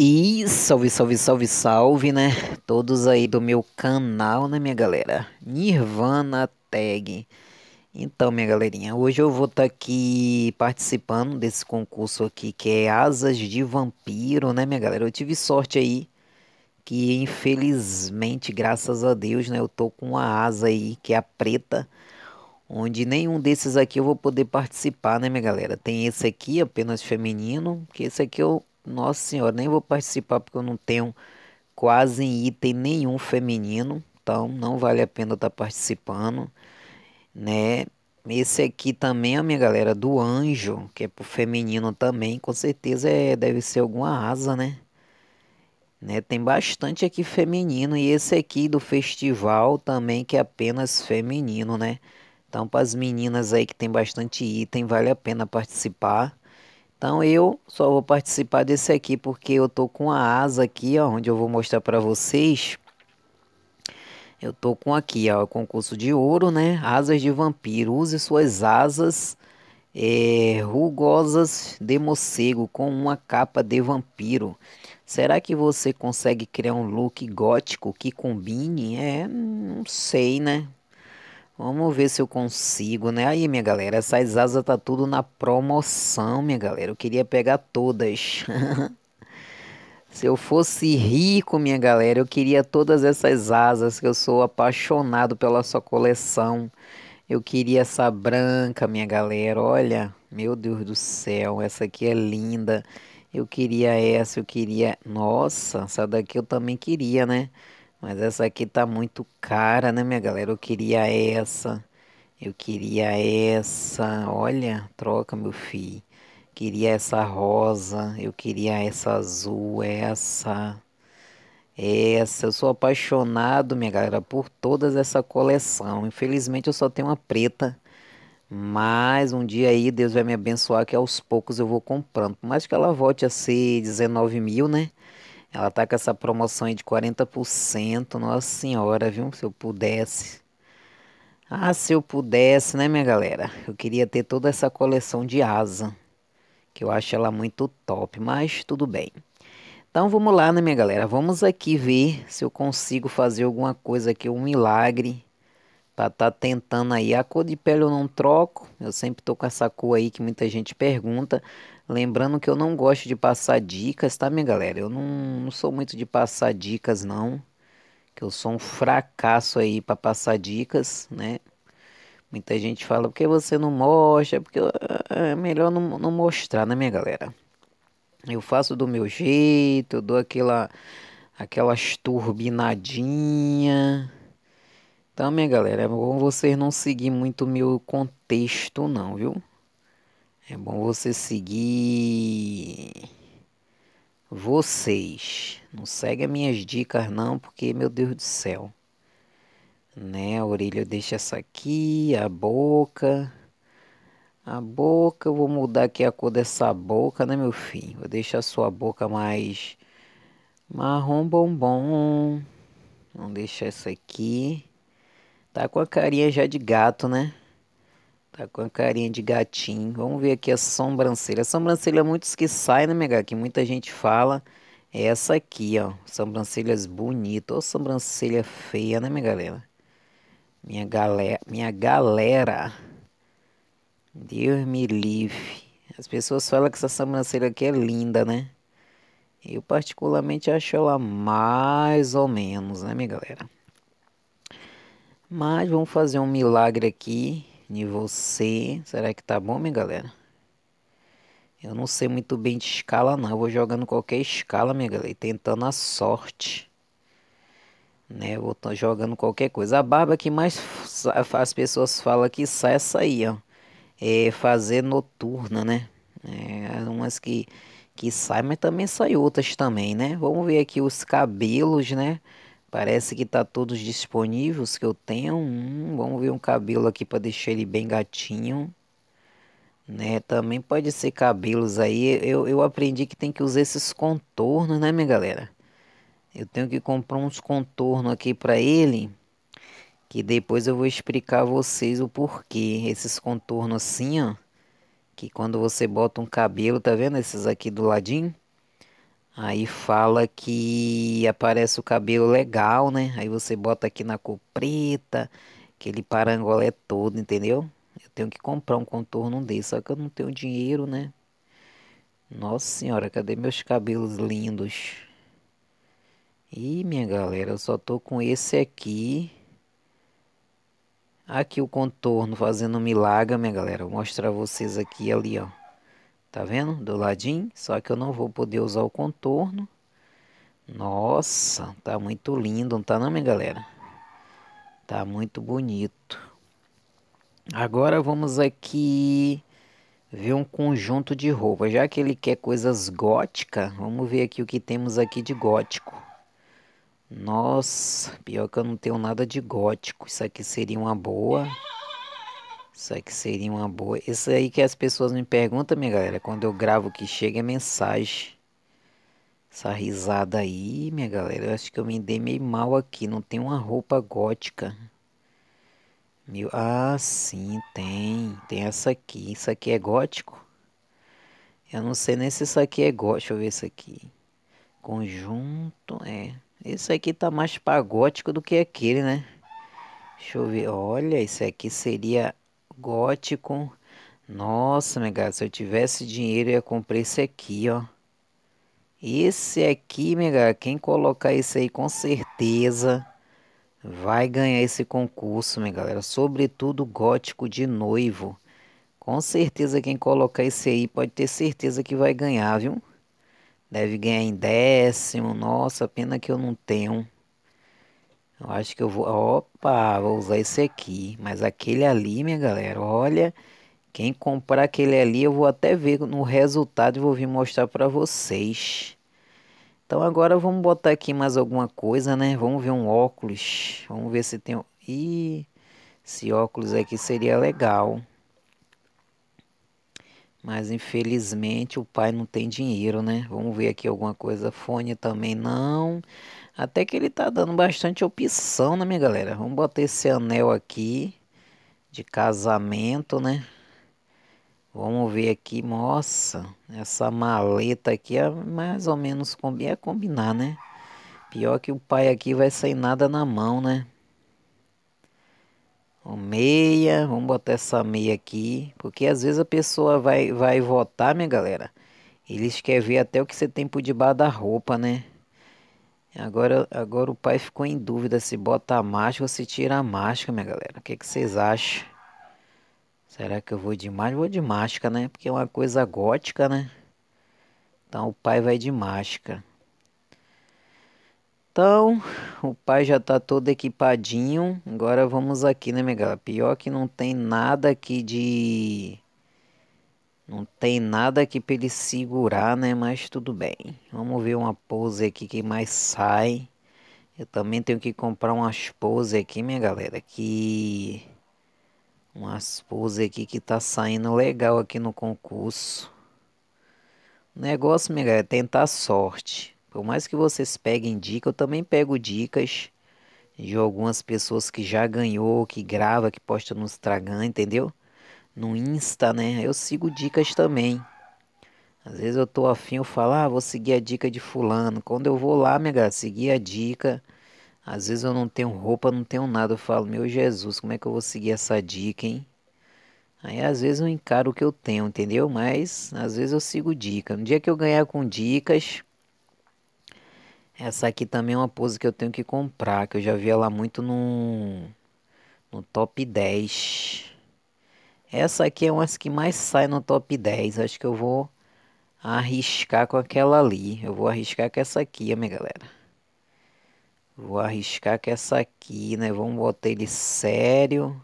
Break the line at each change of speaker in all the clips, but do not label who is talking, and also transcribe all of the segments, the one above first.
E salve, salve, salve, salve, né? Todos aí do meu canal, né, minha galera? Nirvana Tag. Então, minha galerinha, hoje eu vou estar tá aqui participando desse concurso aqui que é Asas de Vampiro, né, minha galera? Eu tive sorte aí que, infelizmente, graças a Deus, né, eu tô com a asa aí que é a preta, onde nenhum desses aqui eu vou poder participar, né, minha galera? Tem esse aqui, apenas feminino, que esse aqui eu nossa Senhora, nem vou participar porque eu não tenho quase item nenhum feminino, então não vale a pena estar tá participando, né? Esse aqui também a minha galera do anjo, que é pro feminino também, com certeza é, deve ser alguma asa, né? né? Tem bastante aqui feminino e esse aqui do festival também que é apenas feminino, né? Então para as meninas aí que tem bastante item, vale a pena participar. Então eu só vou participar desse aqui porque eu tô com a asa aqui, ó, onde eu vou mostrar para vocês. Eu tô com aqui, ó, o concurso de ouro, né? Asas de vampiro. Use suas asas é, rugosas de morcego com uma capa de vampiro. Será que você consegue criar um look gótico que combine? É, não sei, né? Vamos ver se eu consigo, né? Aí, minha galera, essas asas tá tudo na promoção, minha galera. Eu queria pegar todas. se eu fosse rico, minha galera, eu queria todas essas asas, que eu sou apaixonado pela sua coleção. Eu queria essa branca, minha galera. Olha, meu Deus do céu, essa aqui é linda. Eu queria essa, eu queria. Nossa, essa daqui eu também queria, né? Mas essa aqui tá muito cara, né, minha galera? Eu queria essa. Eu queria essa. Olha, troca, meu filho. Queria essa rosa. Eu queria essa azul. Essa. Essa. Eu sou apaixonado, minha galera, por todas essa coleção. Infelizmente eu só tenho uma preta. Mas um dia aí Deus vai me abençoar que aos poucos eu vou comprando. Por mais que ela volte a ser 19 mil, né? Ela tá com essa promoção aí de 40%, nossa senhora, viu? Se eu pudesse. Ah, se eu pudesse, né, minha galera? Eu queria ter toda essa coleção de asa, que eu acho ela muito top, mas tudo bem. Então vamos lá, né, minha galera? Vamos aqui ver se eu consigo fazer alguma coisa aqui, um milagre Tá, tá tentando aí. A cor de pele eu não troco. Eu sempre tô com essa cor aí que muita gente pergunta. Lembrando que eu não gosto de passar dicas, tá, minha galera? Eu não, não sou muito de passar dicas, não. Que eu sou um fracasso aí para passar dicas, né? Muita gente fala, porque você não mostra? É porque ah, é melhor não, não mostrar, né, minha galera? Eu faço do meu jeito, eu dou aquela, aquelas turbinadinhas também, galera, é bom vocês não seguir muito meu contexto, não, viu? É bom você seguir vocês. Não segue as minhas dicas, não, porque, meu Deus do céu. Né, a orelha deixa essa aqui, a boca. A boca, eu vou mudar aqui a cor dessa boca, né, meu filho? Vou deixar a sua boca mais marrom bombom. Vamos deixar essa aqui. Tá com a carinha já de gato, né? Tá com a carinha de gatinho. Vamos ver aqui a sobrancelha. A sobrancelha muitos que sai, né, minha Que muita gente fala. É essa aqui, ó. Sobrancelhas bonitas. Ou sobrancelha feia, né, minha galera? Minha galera. Minha galera. Deus me livre. As pessoas falam que essa sobrancelha aqui é linda, né? Eu particularmente acho ela mais ou menos, né, minha galera? Mas vamos fazer um milagre aqui de você. Será que tá bom, minha galera? Eu não sei muito bem de escala não. Eu vou jogando qualquer escala, minha galera, e tentando a sorte. Né? Eu vou tô jogando qualquer coisa. A barba que mais as pessoas falam que sai essa é aí, ó. É fazer noturna, né? É, umas que que sai, mas também sai outras também, né? Vamos ver aqui os cabelos, né? Parece que tá todos disponíveis que eu tenho. Hum, vamos ver um cabelo aqui para deixar ele bem gatinho. Né? Também pode ser cabelos aí. Eu, eu aprendi que tem que usar esses contornos, né, minha galera? Eu tenho que comprar uns contornos aqui para ele. Que depois eu vou explicar a vocês o porquê. Esses contornos assim, ó. Que quando você bota um cabelo, tá vendo? Esses aqui do ladinho. Aí fala que aparece o cabelo legal, né? Aí você bota aqui na cor preta, aquele parangolé todo, entendeu? Eu tenho que comprar um contorno desse, só que eu não tenho dinheiro, né? Nossa senhora, cadê meus cabelos lindos? Ih, minha galera, eu só tô com esse aqui. Aqui o contorno fazendo um milagre, minha galera. Vou mostrar vocês aqui ali, ó. Tá vendo? Do ladinho, só que eu não vou poder usar o contorno. Nossa, tá muito lindo, não tá não, minha galera? Tá muito bonito. Agora vamos aqui ver um conjunto de roupa Já que ele quer coisas góticas, vamos ver aqui o que temos aqui de gótico. Nossa, pior que eu não tenho nada de gótico. Isso aqui seria uma boa. Isso aqui seria uma boa. Isso aí que as pessoas me perguntam, minha galera, quando eu gravo que chega é mensagem. Essa risada aí, minha galera, eu acho que eu me dei meio mal aqui. Não tem uma roupa gótica. Meu... Ah, sim, tem. Tem essa aqui. Isso aqui é gótico? Eu não sei nem se isso aqui é gótico. Deixa eu ver isso aqui. Conjunto, é. Esse aqui tá mais pagótico do que aquele, né? Deixa eu ver. Olha, isso aqui seria gótico. Nossa, minha se eu tivesse dinheiro, eu ia comprar esse aqui, ó. Esse aqui, minha quem colocar esse aí com certeza vai ganhar esse concurso, minha galera. Sobretudo gótico de noivo. Com certeza quem colocar esse aí pode ter certeza que vai ganhar, viu? Deve ganhar em décimo. Nossa, pena que eu não tenho. Eu acho que eu vou. Opa, vou usar esse aqui. Mas aquele ali, minha galera, olha. Quem comprar aquele ali, eu vou até ver no resultado e vou vir mostrar para vocês. Então agora vamos botar aqui mais alguma coisa, né? Vamos ver um óculos. Vamos ver se tem... Ih, esse óculos aqui seria legal. Mas infelizmente o pai não tem dinheiro, né? Vamos ver aqui alguma coisa. Fone também não. Até que ele tá dando bastante opção, né, minha galera? Vamos botar esse anel aqui de casamento, né? Vamos ver aqui, nossa, essa maleta aqui é mais ou menos é combinar, né? Pior que o pai aqui vai sem nada na mão, né? Uma meia, vamos botar essa meia aqui, porque às vezes a pessoa vai, vai votar, minha galera. Eles querem ver até o que você tem por debaixo da roupa, né? Agora, agora o pai ficou em dúvida se bota a máscara ou se tira a máscara, minha galera. O que, que vocês acham? Será que eu vou de máscara? Vou de máscara, né? Porque é uma coisa gótica, né? Então o pai vai de máscara. Então, o pai já tá todo equipadinho. Agora vamos aqui, né, minha galera? Pior que não tem nada aqui de... Não tem nada aqui pra ele segurar, né? Mas tudo bem. Vamos ver uma pose aqui que mais sai. Eu também tenho que comprar umas pose aqui, minha galera. Que... Umas pose aqui que tá saindo legal aqui no concurso. O negócio, minha galera, é tentar sorte. Por mais que vocês peguem dica, eu também pego dicas de algumas pessoas que já ganhou, que grava, que posta no Instagram, entendeu? No Insta, né? Eu sigo dicas também. Às vezes eu tô afim, eu falo, ah, vou seguir a dica de fulano. Quando eu vou lá, minha galera, seguir a dica. Às vezes eu não tenho roupa, não tenho nada. Eu falo, meu Jesus, como é que eu vou seguir essa dica, hein? Aí às vezes eu encaro o que eu tenho, entendeu? Mas às vezes eu sigo dica. No dia que eu ganhar com dicas, essa aqui também é uma pose que eu tenho que comprar, que eu já vi ela muito no, no top 10. Essa aqui é uma que mais sai no top 10. Acho que eu vou arriscar com aquela ali. Eu vou arriscar com essa aqui, minha galera. Vou arriscar com essa aqui, né? Vamos botar ele sério.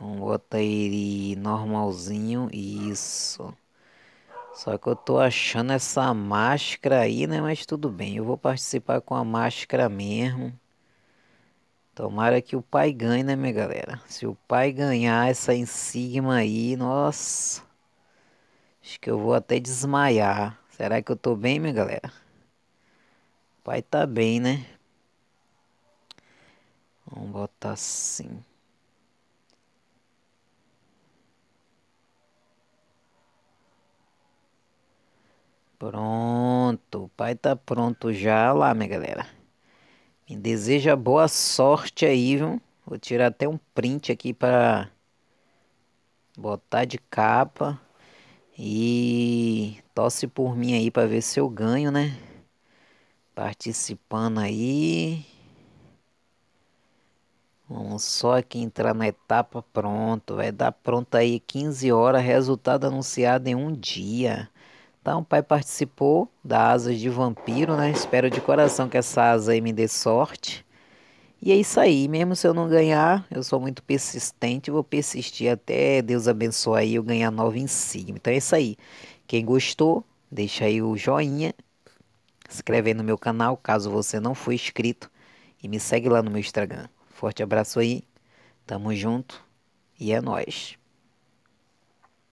Vamos botar ele normalzinho. Isso. Só que eu tô achando essa máscara aí, né? Mas tudo bem, eu vou participar com a máscara mesmo. Tomara que o pai ganhe, né, minha galera? Se o pai ganhar essa insígnia aí, nossa. Acho que eu vou até desmaiar. Será que eu tô bem, minha galera? O pai tá bem, né? Vamos botar assim. Pronto, o pai tá pronto já. lá, minha galera. Me deseja boa sorte aí, viu? Vou tirar até um print aqui para botar de capa. E torce por mim aí para ver se eu ganho, né? Participando aí. Vamos só aqui entrar na etapa pronto. Vai dar pronto aí 15 horas, resultado anunciado em um dia. Então, tá, o pai participou da Asas de Vampiro, né? Espero de coração que essa asa aí me dê sorte. E é isso aí, mesmo se eu não ganhar, eu sou muito persistente, vou persistir até Deus abençoe aí eu ganhar nova insígnia. Então é isso aí. Quem gostou, deixa aí o joinha, se inscreve aí no meu canal caso você não for inscrito e me segue lá no meu Instagram. Forte abraço aí, tamo junto e é nóis.